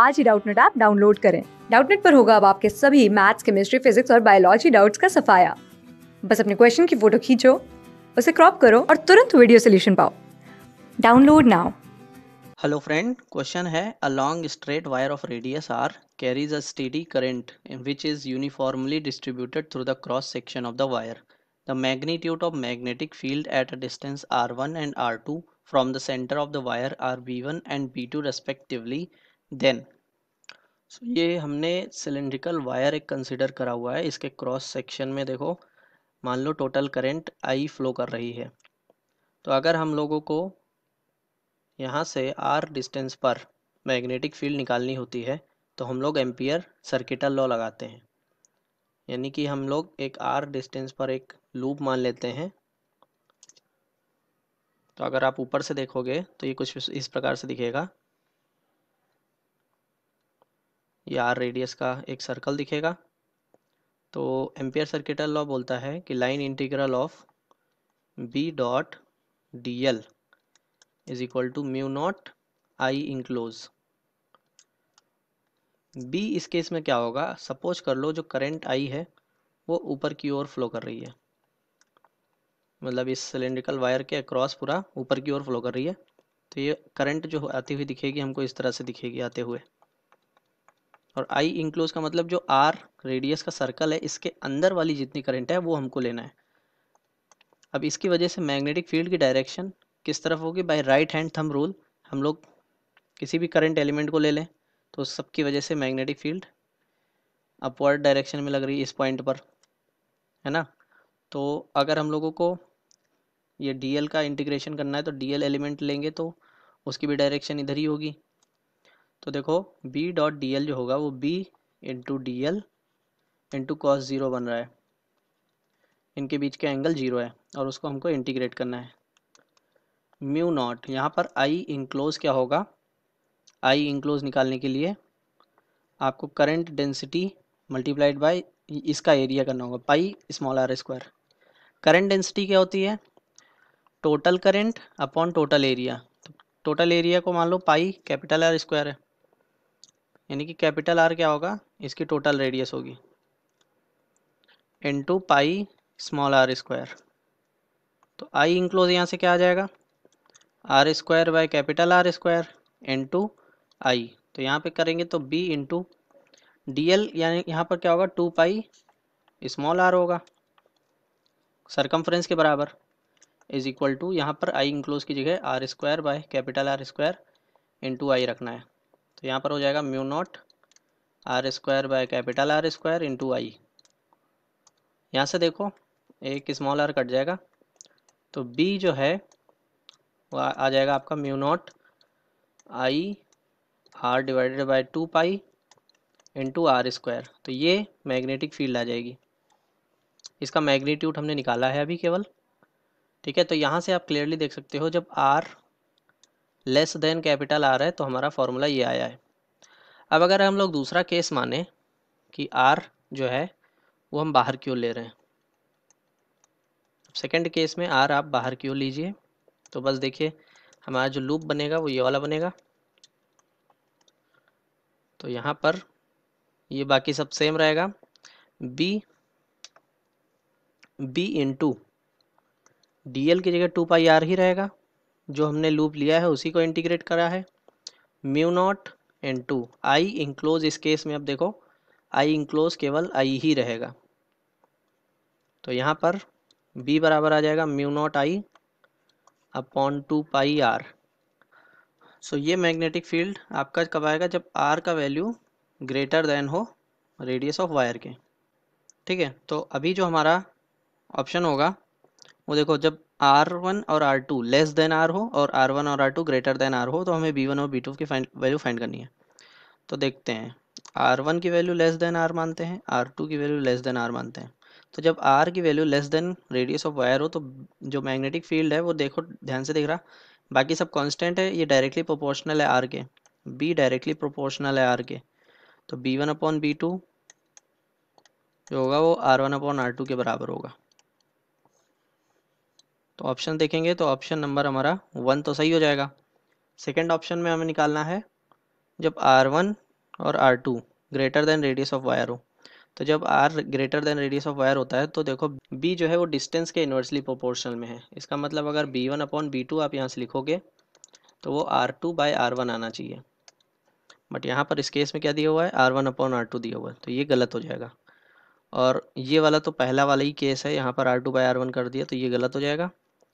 आज ही Doubtnut app download करें डाउटनेट पर होगा अब आपके सभी मैथ्स केमिस्ट्री फिजिक्स और बायोलॉजी डाउट्स का सफाया बस अपने क्वेश्चन की फोटो खींचो उसे क्रॉप करो और तुरंत वीडियो सोल्यूशन पाओ download now hello friend question है a long straight wire of radius r carries a steady current which is uniformly distributed through the cross section of the wire the magnitude of magnetic field at a distance r one and r two from the centre of the wire are b one and b two respectively then so so, ये हमने cylindrical wire एक consider करा हुआ है इसके cross section में देखो मान लो टोटल करेंट आई फ्लो कर रही है तो अगर हम लोगों को यहाँ से आर डिस्टेंस पर मैग्नेटिक फील्ड निकालनी होती है तो हम लोग एम्पियर सर्किटल लॉ लगाते हैं यानी कि हम लोग एक आर डिस्टेंस पर एक लूप मान लेते हैं तो अगर आप ऊपर से देखोगे तो ये कुछ इस प्रकार से दिखेगा या आर रेडियस का एक सर्कल दिखेगा तो एम्पियर सर्किटल लॉ बोलता है कि line integral of B dot D L is equal to mu naught I enclose B इस केस में क्या होगा सपोज कर लो जो करंट आई है वो ऊपर की ओर फ्लो कर रही है मतलब इस सिलेंड्रिकल वायर के अक्रॉस पूरा ऊपर की ओर फ्लो कर रही है तो ये करंट जो आती हुई दिखेगी हमको इस तरह से दिखेगी आते हुए और आई इंक्लोज का मतलब जो आर रेडियस का सर्कल है इसके अंदर वाली जितनी करंट है वो हमको लेना है अब इसकी वजह से मैग्नेटिक फील्ड की डायरेक्शन किस तरफ होगी by right hand thumb rule हम लोग किसी भी करंट एलिमेंट को ले लें तो सबकी वजह से मैग्नेटिक फील्ड अपवर्ड डायरेक्शन में लग रही है इस पॉइंट पर है ना तो अगर हम लोगों को ये डी का इंटीग्रेशन करना है तो डी एलिमेंट लेंगे तो उसकी भी डायरेक्शन इधर ही होगी तो देखो बी डॉट डी एल जो होगा वो B into D L into cos zero बन रहा है इनके बीच का एंगल ज़ीरो है और उसको हमको इंटीग्रेट करना है म्यू नॉट यहाँ पर आई इंक्लोज क्या होगा आई इंक्लोज निकालने के लिए आपको करंट डेंसिटी मल्टीप्लाइड बाय इसका एरिया करना होगा pi small R square current density क्या होती है total current upon total area total area को मान लो पाई कैपिटल आर स्क्वायर है यानी कि कैपिटल आर क्या होगा इसकी टोटल रेडियस होगी two pi small R square तो आई इंक्लोज यहाँ से क्या आ जाएगा R square by capital R square to I तो यहाँ पे करेंगे तो बी टू डी एल यानी यहाँ पर क्या होगा टू पाई स्मॉल आर होगा सरकमफ्रेंस के बराबर इज इक्वल टू यहाँ पर आई इंक्लोज की जगह R square by capital R square to I रखना है तो यहाँ पर हो जाएगा mu naught R square by capital R square into I यहाँ से देखो एक स्मॉल आर कट जाएगा तो बी जो है वो आ जाएगा आपका mu naught I R divided by two pi into R square तो ये मैग्नेटिक फील्ड आ जाएगी इसका मैग्नीट्यूड हमने निकाला है अभी केवल ठीक है तो यहाँ से आप क्लियरली देख सकते हो जब आर लेस देन कैपिटल आ रहा है तो हमारा फॉर्मूला ये आया है अब अगर हम लोग दूसरा केस माने कि आर जो है वो हम बाहर क्यों ले रहे हैं सेकेंड केस में आर आप बाहर क्यों लीजिए तो बस देखिए हमारा जो लूप बनेगा वो ये वाला बनेगा तो यहाँ पर ये बाकी सब सेम रहेगा B B into D L की जगह टू पाई आर ही रहेगा जो हमने लूप लिया है उसी को इंटीग्रेट करा है mu naught and two I enclose इस केस में अब देखो आई इंक्लोज केवल आई ही रहेगा तो यहाँ पर बी बराबर आ जाएगा mu naught I upon two pi R so ये मैग्नेटिक फील्ड आपका कब आएगा जब आर का वैल्यू ग्रेटर देन हो रेडियस ऑफ वायर के ठीक है तो अभी जो हमारा ऑप्शन होगा वो देखो जब R1 और R2 लेस देन आर हो और R1 और R2 ग्रेटर देन आर हो तो हमें B1 और B2 की वैल्यू फाइंड करनी है तो देखते हैं R1 की वैल्यू लेस देन R मानते हैं R2 की वैल्यू लेस देन R मानते हैं तो जब R की value less than radius of wire हो तो जो मैग्नेटिक फील्ड है वो देखो ध्यान से देख रहा बाकी सब कॉन्स्टेंट है ये डायरेक्टली प्रोपोर्शनल है आर के बी डायरेक्टली प्रोपोर्शनल है आर के तो B one upon B two जो होगा वो R one upon R two के बराबर होगा तो ऑप्शन देखेंगे तो ऑप्शन नंबर हमारा वन तो सही हो जाएगा सेकेंड ऑप्शन में हमें निकालना है जब आर वन और R two greater than radius of wire हो तो जब R greater than radius of wire होता है तो देखो बी जो है वो डिस्टेंस के इन्वर्सली प्रोपोर्शनल में है इसका मतलब अगर B one upon B two आप यहाँ से लिखोगे तो वो R two by R one आना चाहिए बट यहाँ पर इस केस में क्या दिया हुआ है R one upon R two दिया हुआ है तो ये गलत हो जाएगा और ये वाला तो पहला वाला ही केस है यहाँ पर R two by R one कर दिया तो ये गलत हो जाएगा